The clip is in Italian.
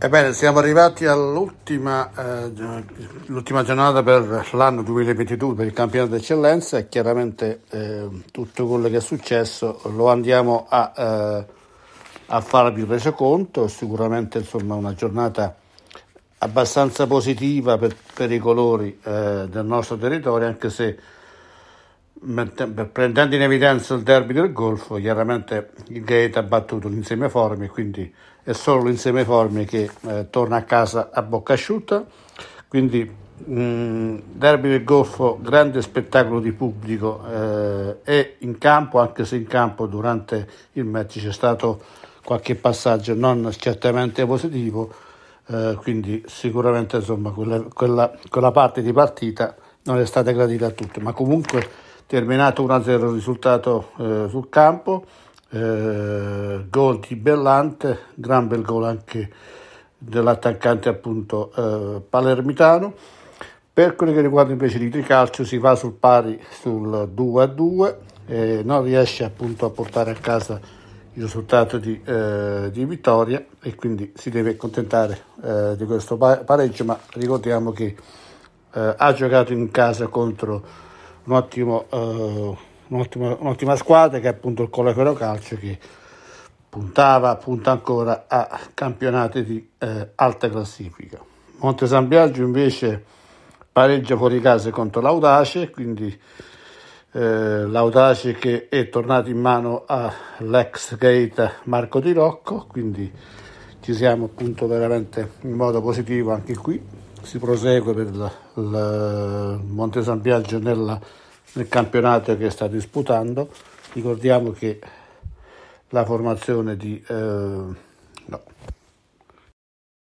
Ebbene, siamo arrivati all'ultima eh, giornata per l'anno 2022 per il campionato d'eccellenza e chiaramente eh, tutto quello che è successo lo andiamo a, eh, a farvi resoconto, Sicuramente insomma, una giornata abbastanza positiva per, per i colori eh, del nostro territorio, anche se prendendo in evidenza il derby del Golfo, chiaramente il Gaeta ha battuto l'insieme Formi, quindi è solo l'insieme Formi che eh, torna a casa a bocca asciutta. Quindi mh, mm, derby del Golfo, grande spettacolo di pubblico eh, e in campo, anche se in campo durante il match c'è stato qualche passaggio non certamente positivo, eh, quindi sicuramente insomma, quella, quella, quella parte di partita non è stata gradita a tutti, ma comunque terminato 1-0 il risultato eh, sul campo, eh, gol di Bellante, gran bel gol anche dell'attaccante appunto eh, palermitano. Per quello che riguarda invece tricalcio si va sul pari sul 2-2, eh, non riesce appunto a portare a casa il risultato di, eh, di vittoria e quindi si deve accontentare eh, di questo pareggio, ma ricordiamo che eh, ha giocato in casa contro un'ottima, eh, un'ottima, un'ottima squadra che è appunto il Colefero Calcio che puntava, punta ancora a campionati di eh, alta classifica. Monte San Biagio invece pareggia fuori casa contro l'Audace, quindi eh, l'Audace che è tornato in mano all'ex gate Marco Di Rocco, quindi ci siamo appunto veramente in modo positivo anche qui si prosegue per il Monte San Biagio nella, nel campionato che sta disputando. Ricordiamo che la formazione di... Eh, no.